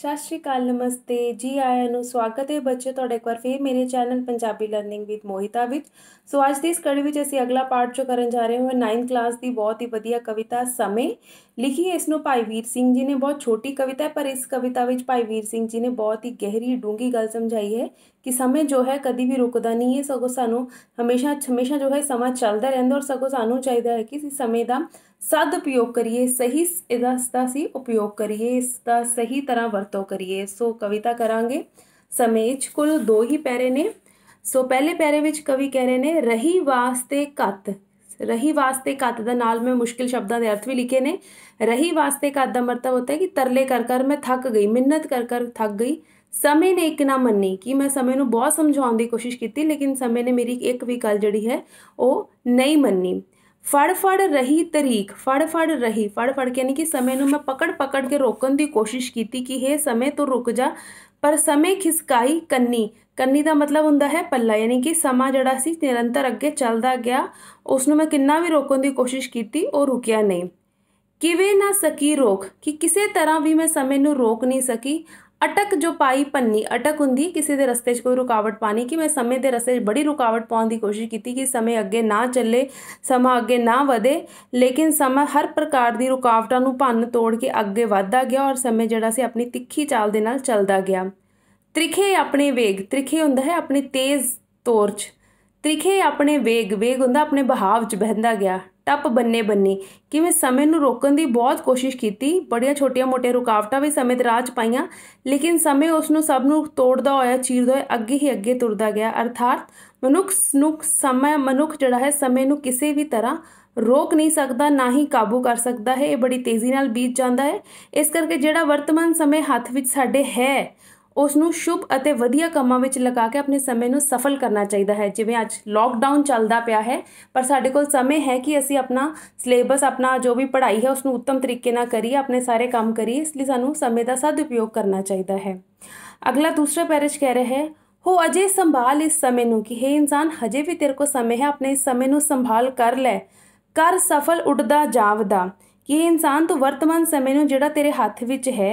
ਸਤਿ ਸ਼੍ਰੀ ਅਕਾਲ ਨਮਸਤੇ ਜੀ ਆਇਆਂ ਨੂੰ ਸਵਾਗਤ ਹੈ ਬੱਚੇ ਤੁਹਾਡਾ ਇੱਕ ਵਾਰ ਫੇਰ ਮੇਰੇ channel Punjabi learning with Mohita ਵਿੱਚ ਸੋ ਅੱਜ ਦੀ ਇਸ ਕੜੀ ਵਿੱਚ ਅਸੀਂ ਅਗਲਾ ਪਾਰਟ ਜੋ ਕਰਨ ਜਾ ਰਹੇ ਹਾਂ 9th ਕਲਾਸ ਦੀ ਬਹੁਤ ਹੀ ਵਧੀਆ ਕਵਿਤਾ ਸਮੇਂ ਲਿਖੀ ਹੈ ਇਸ ਨੂੰ ਭਾਈ ਵੀਰ ਸਿੰਘ ਜੀ ਨੇ ਬਹੁਤ ਛੋਟੀ ਕਵਿਤਾ ਹੈ ਪਰ ਇਸ ਕਵਿਤਾ ਵਿੱਚ ਭਾਈ ਵੀਰ ਸਿੰਘ ਜੀ ਨੇ ਬਹੁਤ ਹੀ ਗਹਿਰੀ ਡੂੰਗੀ ਗੱਲ ਸਮਝਾਈ ਹੈ ਕਿ ਸਮੇਂ ਜੋ ਹੈ ਕਦੀ ਵੀ ਰੁਕਦਾ ਨਹੀਂ ਹੈ ਸਗੋਂ ਸਾਨੂੰ ਹਮੇਸ਼ਾ ਹਮੇਸ਼ਾ ਜੋ ਹੈ ਸਮਾਂ ਚੱਲਦਾ ਰਹਿੰਦਾ ਔਰ ਸਗੋਂ ਸਾਨੂੰ ਚਾਹੀਦਾ ਹੈ ਕਿ ਇਸ ਸਮੇਂ ਦਾ सदुपयोग करिए सही इसका सी उपयोग करिए इसका सही तरह वर्तों करिए सो कविता करांगे ਸਮੇਜ ਕੁੱਲ ਦੋ ਹੀ ਪੈਰੇ ਨੇ ਸੋ ਪਹਿਲੇ ਪੈਰੇ ਵਿੱਚ ਕਵੀ ਕਹਿ ਰਹੇ ਨੇ ਰਹੀ ਵਾਸਤੇ ਕੱਤ ਰਹੀ ਵਾਸਤੇ ਕੱਤ ਦਾ ਨਾਲ ਮੈਂ ਮੁਸ਼ਕਿਲ ਸ਼ਬਦਾਂ ਦੇ ਅਰਥ ਵੀ ਲਿਖੇ ਨੇ ਰਹੀ ਵਾਸਤੇ ਕੱਤ ਦਾ ਮਤਲਬ ਹੁੰਦਾ ਹੈ ਕਿ ਤਰਲੇ ਕਰ ਕਰ ਮੈਂ ਥੱਕ ਗਈ ਮਿਹਨਤ ਕਰ ਕਰ ਥੱਕ ਗਈ ਸਮੇਂ ਨੇ ਇੱਕ ਨਾ ਮੰਨੀ ਕਿ ਮੈਂ ਸਮੇਂ ਨੂੰ ਬਹੁਤ ਸਮਝਾਉਣ ਦੀ ਕੋਸ਼ਿਸ਼ ਕੀਤੀ ਲੇਕਿਨ ਸਮੇਂ ਨੇ ਮੇਰੀ ਇੱਕ ਵੀ ਗੱਲ ਜਿਹੜੀ ਹੈ ਉਹ ਨਹੀਂ ਮੰਨੀ ਫੜ ਫੜ ਰਹੀ ਤਰੀਕ ਫੜ ਫੜ ਰਹੀ ਫੜ ਫੜ ਕੇ ਯਾਨੀ ਕਿ ਸਮੇਂ ਨੂੰ ਮੈਂ ਪਕੜ ਪਕੜ ਕੇ ਰੋਕਣ ਦੀ ਕੋਸ਼ਿਸ਼ ਕੀਤੀ ਕਿ ਹੇ ਸਮੇਂ ਤੋਂ ਰੁਕ ਜਾ ਪਰ ਸਮੇਂ ਖਿਸਕਾਈ ਕੰਨੀ ਕੰਨੀ ਦਾ ਮਤਲਬ ਹੁੰਦਾ ਹੈ ਪੱਲਾ ਯਾਨੀ ਕਿ ਸਮਾਂ ਜਿਹੜਾ ਸੀ ਨਿਰੰਤਰ ਅੱਗੇ ਚੱਲਦਾ ਗਿਆ ਉਸ ਨੂੰ ਮੈਂ ਕਿੰਨਾ ਵੀ ਰੋਕਣ ਦੀ ਕੋਸ਼ਿਸ਼ ਕੀਤੀ ਉਹ ਰੁਕਿਆ ਨਹੀਂ ਕਿਵੇਂ ਨਾ ਸਕੀ ਰੋਕ ਕਿ ਕਿਸੇ ਤਰ੍ਹਾਂ ਵੀ ਮੈਂ ਸਮੇਂ ਨੂੰ ਰੋਕ ਨਹੀਂ ਸਕੀ ਅਟਕ ਜੋ ਪਾਈ ਪੰਨੀ ਅਟਕ ਹੁੰਦੀ ਕਿਸੇ ਦੇ ਰਸਤੇ 'ਚ ਕੋਈ ਰੁਕਾਵਟ ਪਾਣੀ ਕਿ ਮੈਂ ਸਮੇਂ ਦੇ ਰਸਤੇ 'ਚ ਬੜੀ ਰੁਕਾਵਟ ਪਾਉਣ ਦੀ ਕੋਸ਼ਿਸ਼ ਕੀਤੀ ਕਿ ਸਮੇਂ ਅੱਗੇ ਨਾ ਚੱਲੇ ਸਮਾਂ ਅੱਗੇ ਨਾ ਵਧੇ ਲੇਕਿਨ ਸਮਾਂ ਹਰ ਪ੍ਰਕਾਰ ਦੀ ਰੁਕਾਵਟਾਂ ਨੂੰ ਭੰਨ ਤੋੜ ਕੇ ਅੱਗੇ ਵਧਦਾ ਗਿਆ ਔਰ ਸਮੇਂ ਜਿਹੜਾ ਸੀ ਆਪਣੀ ਤਿੱਖੀ ਚਾਲ ਦੇ ਨਾਲ ਚੱਲਦਾ ਗਿਆ ਤ੍ਰਿਖੇ ਆਪਣੇ ਵੇਗ ਤ੍ਰਿਖੇ ਹੁੰਦਾ ਹੈ ਆਪਣੀ ਤੇਜ਼ ਤੋਰ 'ਚ ਤ੍ਰਿਖੇ ਆਪਣੇ ਵੇਗ ਵੇਗ ਹੁੰਦਾ ਆਪਣੇ ਬਹਾਵ 'ਚ ਵਹਿੰਦਾ ਗਿਆ ਟੱਪ ਬੰਨੇ ਬੰਨੇ ਕਿਵੇਂ ਸਮੇਂ ਨੂੰ ਰੋਕਣ ਦੀ ਬਹੁਤ ਕੋਸ਼ਿਸ਼ ਕੀਤੀ ਬੜੀਆਂ ਛੋਟੀਆਂ-ਮੋਟੀਆਂ ਰੁਕਾਵਟਾਂ ਵੀ ਸਮੇਂ ਦੇ ਰਾਹ 'ਚ ਪਾਈਆਂ ਲੇਕਿਨ ਸਮੇਂ ਉਸ ਨੂੰ ਸਭ ਨੂੰ ਤੋੜਦਾ ਹੋਇਆ ਚੀਰਦਾ ਹੋਇਆ ਅੱਗੇ ਹੀ ਅੱਗੇ ਤੁਰਦਾ ਗਿਆ ਅਰਥਾਤ ਮਨੁੱਖ ਨੂੰ ਸਮਾਂ ਮਨੁੱਖ ਜਿਹੜਾ ਹੈ ਸਮੇਂ ਨੂੰ ਕਿਸੇ ਵੀ ਤਰ੍ਹਾਂ ਰੋਕ ਨਹੀਂ ਸਕਦਾ ਨਾ ਹੀ ਕਾਬੂ ਕਰ ਸਕਦਾ ਹੈ ਇਹ ਬੜੀ ਤੇਜ਼ੀ ਨਾਲ ਬੀਤ ਜਾਂਦਾ ਹੈ ਇਸ ਕਰਕੇ ਜਿਹੜਾ ਵਰਤਮਾਨ ਸਮੇਂ ਹੱਥ ਵਿੱਚ ਸਾਡੇ ਹੈ उसू शुभ और वधिया कामों में लगा के अपने समय में सफल करना चाहिए है जिमें अच लॉकडाउन चलता पाया है पर सा को समय है कि असी अपना सिलेबस अपना जो भी पढ़ाई है उसनों उत्तम तरीके करिए अपने सारे काम करिए इसलिए सूँ समय का सद उपयोग करना चाहिए है अगला दूसरा पैरिज कह रहा है हो अजय संभाल इस समय में कि हे इंसान हजे भी तेरे को समय है अपने इस समय में संभाल कर लै कर सफल उठता जावदा कि इंसान तो वर्तमान समय में जोड़ा तेरे हाथ में है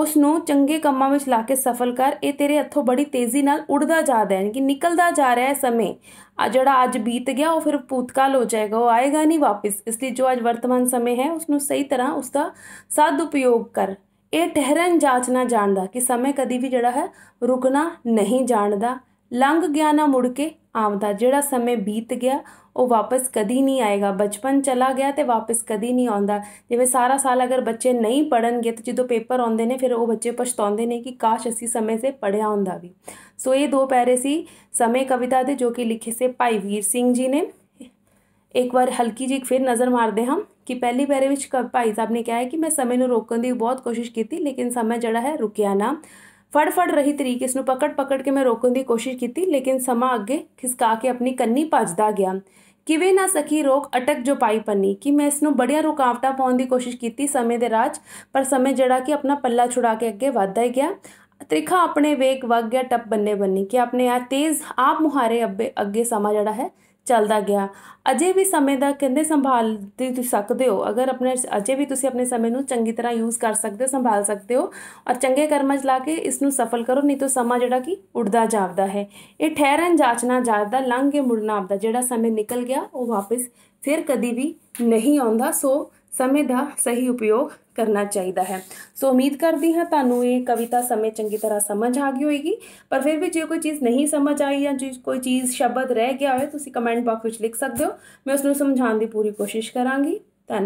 उसनों चंगे कामों में ला के सफल कर ये तेरे हथों बड़ी तेजी उड़ता जा रहा है कि निकलता जा रहा है समय आ जोड़ा अज बीत गया वह फिर भूतकाल हो जाएगा वह आएगा नहीं वापस इसलिए जो अब वर्तमान समय है उसनों सही तरह उसका उपयोग कर ये ठहरन जाचना जानता कि समय कभी भी जोड़ा है रुकना नहीं जानता लंघ गया ना मुड़ के आवता जोड़ा समय बीत गया वो वापस कभी नहीं आएगा बचपन चला गया तो वापस कभी नहीं आता जिमें सारा साल अगर बच्चे नहीं पढ़न तो जो पेपर आते हैं फिर वो बच्चे पछताते हैं कि काश असी समय से पढ़िया हों भी सो ये दो पैरे से समय कविता के जो कि लिखे से भाई वीर सिंह जी ने एक बार हल्की जी फिर नज़र मारते हाँ कि पहली पैरे भाई साहब ने कहा है कि मैं समय में रोकने की बहुत कोशिश की लेकिन समय जड़ा है रुकया ना फड़ फड़ रही तरीक इसनों पकड़ पकड़ के मैं रोकने की कोशिश की लेकिन समा अगे खिसका के अपनी कन्नी भजदा गया किवे ना सखी रोक अटक जो पाई पन्नी कि मैं इसनों बड़िया रुकावटा पाने की कोशिश की समय के राज पर समय जड़ा कि अपना पला छुड़ा के अगे वादा ही गया त्रिखा अपने वेग वग गया टप बन्ने बनी कि अपने आ तेज़ आप मुहारे अबे अगे समा जड़ा है चलता गया अजे भी समय का केंद्र संभाल सकते हो अगर अपने अजे भी तुम अपने समय में चंकी तरह यूज़ कर सकते हो संभाल सकते हो और चंगे कर्म ला के इस सफल करो नहीं तो समा जोड़ा कि उड़ता जापता है ये ठहरन जाचना जाता लंघ के मुड़ना आपका जोड़ा समय निकल गया वो वापस फिर कभी भी नहीं आता सो समय का सही उपयोग करना चाहिए है सो उम्मीद करती हाँ तू कविता समय चंकी तरह समझ आ गई होगी पर फिर भी जो कोई चीज़ नहीं समझ आई या जो कोई चीज़ शब्द रह गया हो कमेंट बॉक्स में लिख सकते हो मैं उसमें समझाने की पूरी कोशिश करा धन्यवाद